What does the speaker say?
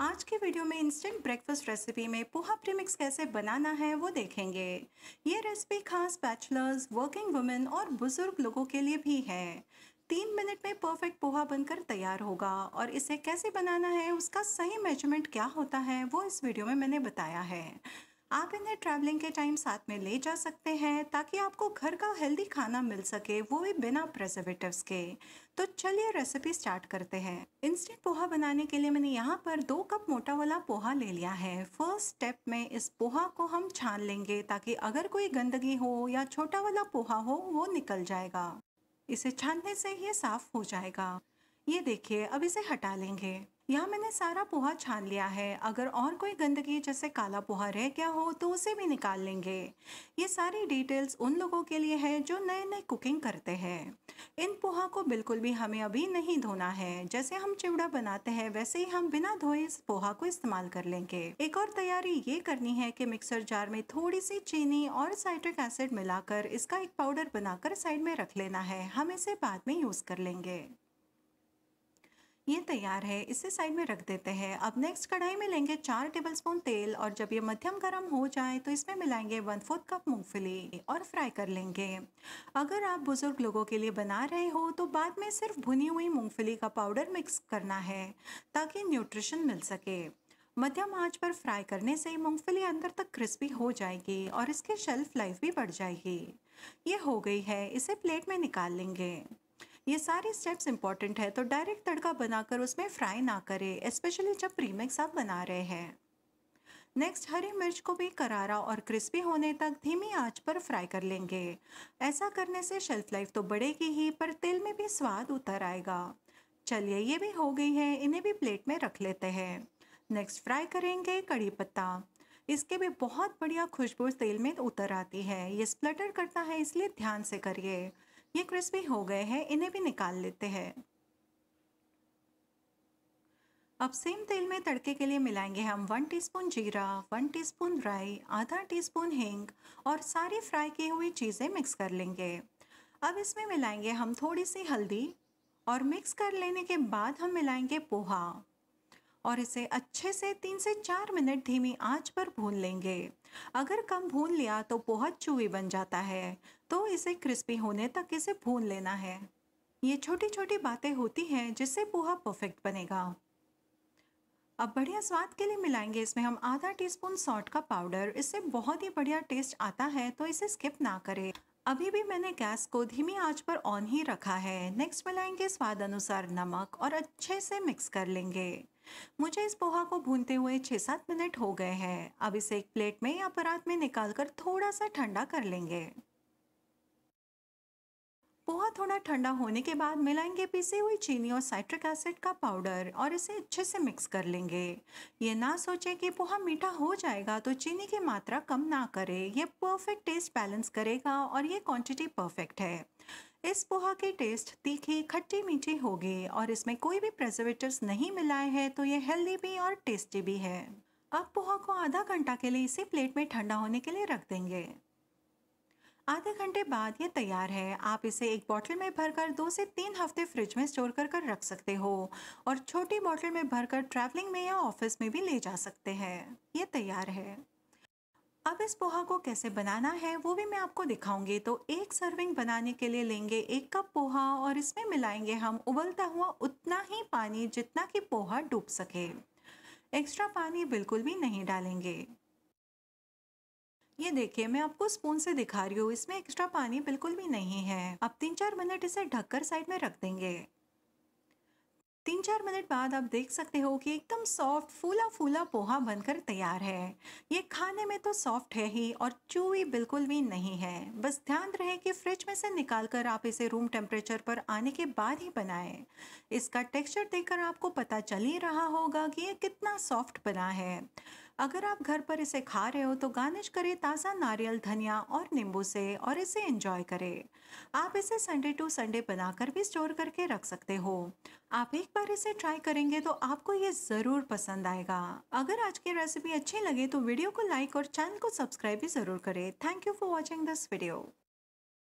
आज के वीडियो में इंस्टेंट ब्रेकफास्ट रेसिपी में पोहा प्रीमिक्स कैसे बनाना है वो देखेंगे ये रेसिपी खास बैचलर्स वर्किंग वुमेन और बुज़ुर्ग लोगों के लिए भी है तीन मिनट में परफेक्ट पोहा बनकर तैयार होगा और इसे कैसे बनाना है उसका सही मेजरमेंट क्या होता है वो इस वीडियो में मैंने बताया है आप इन्हें ट्रैवलिंग के टाइम साथ में ले जा सकते हैं ताकि आपको घर का हेल्दी खाना मिल सके वो भी बिना प्रेजर्वेटिव्स के तो चलिए रेसिपी स्टार्ट करते हैं इंस्टेंट पोहा बनाने के लिए मैंने यहाँ पर दो कप मोटा वाला पोहा ले लिया है फर्स्ट स्टेप में इस पोहा को हम छान लेंगे ताकि अगर कोई गंदगी हो या छोटा वाला पोहा हो वो निकल जाएगा इसे छानने से ये साफ हो जाएगा ये देखिए अब इसे हटा लेंगे यहाँ मैंने सारा पोहा छान लिया है अगर और कोई गंदगी जैसे काला पोहा रह गया हो तो उसे भी निकाल लेंगे ये सारी डिटेल्स उन लोगों के लिए है जो नए नए कुकिंग करते हैं इन पोहा को बिल्कुल भी हमें अभी नहीं धोना है जैसे हम चिवड़ा बनाते हैं वैसे ही हम बिना धोए इस पोहा को इस्तेमाल कर लेंगे एक और तैयारी ये करनी है कि मिक्सर जार में थोड़ी सी चीनी और साइट्रिक एसिड मिलाकर इसका एक पाउडर बनाकर साइड में रख लेना है हम इसे बाद में यूज़ कर लेंगे ये तैयार है इसे साइड में रख देते हैं अब नेक्स्ट कढ़ाई में लेंगे चार टेबलस्पून तेल और जब ये मध्यम गर्म हो जाए तो इसमें मिलाएंगे वन फोर्थ कप मूंगफली और फ्राई कर लेंगे अगर आप बुजुर्ग लोगों के लिए बना रहे हो तो बाद में सिर्फ भुनी हुई मूंगफली का पाउडर मिक्स करना है ताकि न्यूट्रिशन मिल सके मध्यम आंच पर फ्राई करने से मूंगफली अंदर तक क्रिस्पी हो जाएगी और इसकी शेल्फ लाइफ भी बढ़ जाएगी ये हो गई है इसे प्लेट में निकाल लेंगे ये सारे स्टेप्स इंपॉर्टेंट है तो डायरेक्ट तड़का बनाकर उसमें फ्राई ना करें स्पेशली जब प्रीमिक्स आप बना रहे हैं नेक्स्ट हरी मिर्च को भी करारा और क्रिस्पी होने तक धीमी आंच पर फ्राई कर लेंगे ऐसा करने से शेल्फ लाइफ तो बढ़ेगी ही पर तेल में भी स्वाद उतर आएगा चलिए ये भी हो गई है इन्हें भी प्लेट में रख लेते हैं नेक्स्ट फ्राई करेंगे कड़ी पत्ता इसके भी बहुत बढ़िया खुशबू तेल में उतर आती है ये स्प्लटर करता है इसलिए ध्यान से करिए ये क्रिस्पी हो गए हैं इन्हें भी निकाल लेते हैं अब सेम तेल में तड़के के लिए मिलाएंगे हम वन टीस्पून जीरा वन टीस्पून राई आधा टीस्पून हींग और सारी फ्राई की हुई चीज़ें मिक्स कर लेंगे अब इसमें मिलाएंगे हम थोड़ी सी हल्दी और मिक्स कर लेने के बाद हम मिलाएंगे पोहा और इसे अच्छे से तीन से चार मिनट धीमी आंच पर भून लेंगे अगर कम भून लिया तो बहुत चूवी बन जाता है तो इसे क्रिस्पी होने तक इसे भून लेना है ये छोटी छोटी बातें होती हैं जिससे पोहा परफेक्ट बनेगा अब बढ़िया स्वाद के लिए मिलाएंगे इसमें हम आधा टीस्पून सॉल्ट का पाउडर इससे बहुत ही बढ़िया टेस्ट आता है तो इसे स्किप ना करें अभी भी मैंने गैस को धीमी आंच पर ऑन ही रखा है नेक्स्ट मिलाएंगे स्वाद अनुसार नमक और अच्छे से मिक्स कर लेंगे मुझे इस पोहा को भूनते हुए छः सात मिनट हो गए हैं अब इसे एक प्लेट में या परात में निकाल कर थोड़ा सा ठंडा कर लेंगे पोहा थोड़ा ठंडा होने के बाद मिलाएंगे पीसी हुई चीनी और साइट्रिक एसिड का पाउडर और इसे अच्छे से मिक्स कर लेंगे ये ना सोचें कि पोहा मीठा हो जाएगा तो चीनी की मात्रा कम ना करें यह परफेक्ट टेस्ट बैलेंस करेगा और ये क्वांटिटी परफेक्ट है इस पोहा की टेस्ट तीखी खट्टी मीठी होगी और इसमें कोई भी प्रेजर्वेटिव नहीं मिलाए हैं तो ये हेल्दी भी और टेस्टी भी है अब पोहा को आधा घंटा के लिए इसी प्लेट में ठंडा होने के लिए रख देंगे आधे घंटे बाद ये तैयार है आप इसे एक बॉटल में भरकर दो से तीन हफ्ते फ्रिज में स्टोर कर कर रख सकते हो और छोटी बॉटल में भरकर ट्रैवलिंग में या ऑफिस में भी ले जा सकते हैं ये तैयार है अब इस पोहा को कैसे बनाना है वो भी मैं आपको दिखाऊंगी तो एक सर्विंग बनाने के लिए लेंगे एक कप पोहा और इसमें मिलाएंगे हम उबलता हुआ उतना ही पानी जितना कि पोहा डूब सके एक्स्ट्रा पानी बिल्कुल भी नहीं डालेंगे ये देखिए मैं आपको स्पून से दिखा रही हूँ इसमें एक्स्ट्रा पानी बिल्कुल भी नहीं है अब तीन चार मिनट इसे ढककर साइड में रख देंगे तीन चार मिनट बाद आप देख सकते हो कि एकदम सॉफ्ट फूला फूला पोहा बनकर तैयार है ये खाने में तो सॉफ्ट है ही और चूवी बिल्कुल भी नहीं है बस ध्यान रहे कि फ्रिज में से निकाल कर आप इसे रूम टेम्परेचर पर आने के बाद ही बनाएं इसका टेक्सचर देखकर आपको पता चल ही रहा होगा कि ये कितना सॉफ्ट बना है अगर आप घर पर इसे खा रहे हो तो गार्निश करें ताज़ा नारियल धनिया और नींबू से और इसे एंजॉय करें आप इसे संडे टू संडे बनाकर भी स्टोर करके रख सकते हो आप एक बार इसे ट्राई करेंगे तो आपको ये ज़रूर पसंद आएगा अगर आज की रेसिपी अच्छी लगे तो वीडियो को लाइक और चैनल को सब्सक्राइब भी ज़रूर करें thank you for watching this video